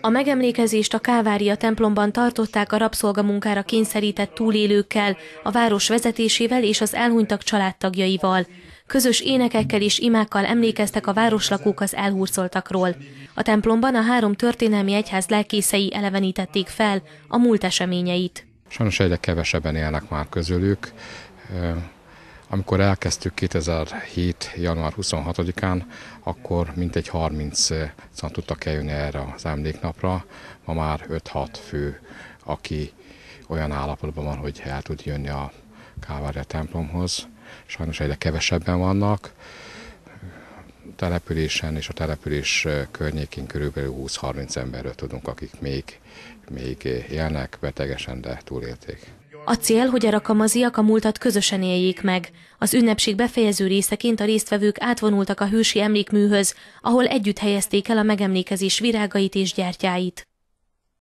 A megemlékezést a Kávária templomban tartották a rabszolgamunkára kényszerített túlélőkkel, a város vezetésével és az elhunytak családtagjaival. Közös énekekkel és imákkal emlékeztek a városlakók az elhurcoltakról. A templomban a három történelmi egyház lelkészei elevenítették fel a múlt eseményeit. Sajnos egyre kevesebben élnek már közülük, amikor elkezdtük 2007. január 26-án, akkor mintegy 30 szan tudtak eljönni erre az emléknapra, ma már 5-6 fő, aki olyan állapotban van, hogy el tud jönni a Kávária templomhoz. Sajnos egyre kevesebben vannak. Településen és a település környékén körülbelül 20-30 emberről tudunk, akik még, még élnek, betegesen, de túlélték. A cél, hogy a rakamaziak a múltat közösen éljék meg. Az ünnepség befejező részeként a résztvevők átvonultak a hősi emlékműhöz, ahol együtt helyezték el a megemlékezés virágait és gyertyáit.